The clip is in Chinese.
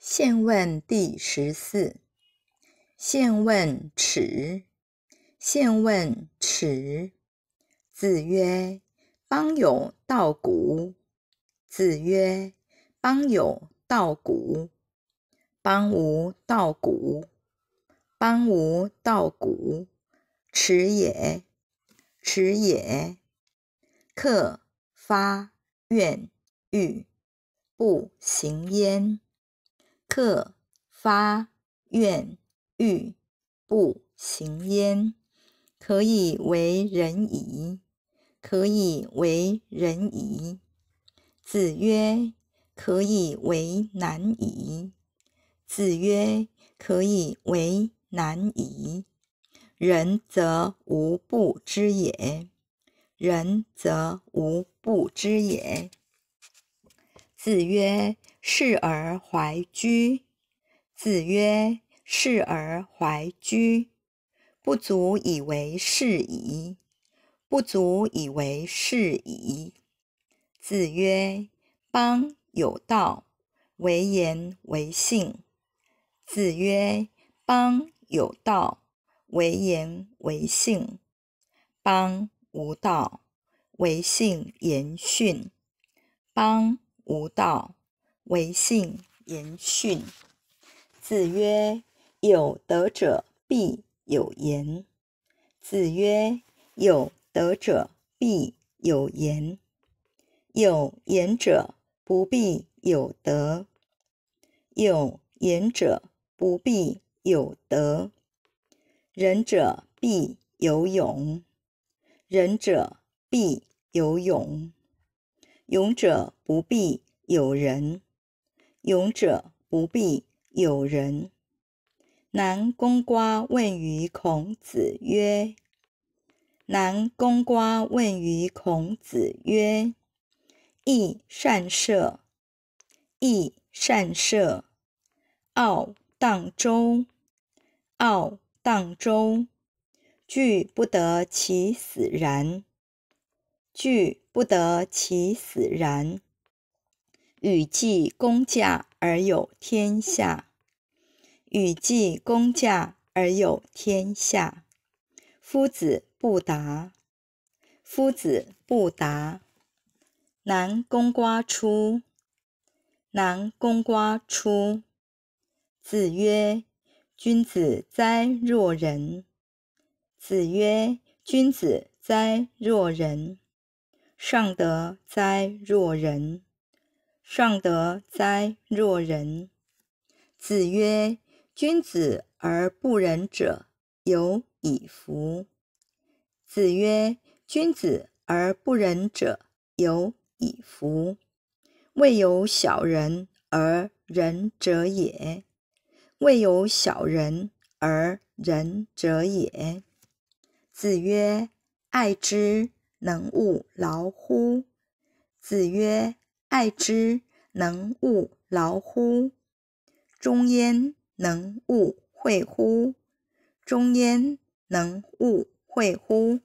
现问第十四。现问耻。现问耻。子曰：邦有道谷。子曰：邦有道谷。邦无道谷。邦无道谷。耻也。耻也。克发怨欲不行焉。客发愿欲不行焉，可以为人矣。可以为人矣。子曰：可以为难矣。子曰：可以为难矣。仁则无不知也。仁则无不知也。子曰。示而怀居。子曰：“示而怀居，不足以为是矣。不足以为是矣。”子曰：“邦有道，唯言唯信。”子曰：“邦有道，唯言唯信。邦无道，唯信言训。邦无道。”为信言训。子曰：“有德者必有言。”子曰：“有德者必有言，有言者不必有德。有言者不必有德。仁者必有勇，仁者必有勇，勇者不必有人。勇者不必有人。南宫瓜问于孔子曰：“南宫瓜问于孔子曰，义善射，义善射，傲荡舟，傲荡舟，惧不得其死然，惧不得其死然。”与既公驾而有天下，与既公驾而有天下。夫子不达，夫子不达。南宫瓜出，南宫瓜出。子曰：君子哉若人！子曰：君子哉若人！尚德哉若人！尚德哉若人！子曰：“君子而不仁者有以福。”子曰：“君子而不仁者有以福。”未有小人而仁者也。未有小人而仁者也。子曰：“爱之，能勿劳乎？”子曰。爱之能勿劳乎？中焉能勿惠乎？中焉能勿惠乎？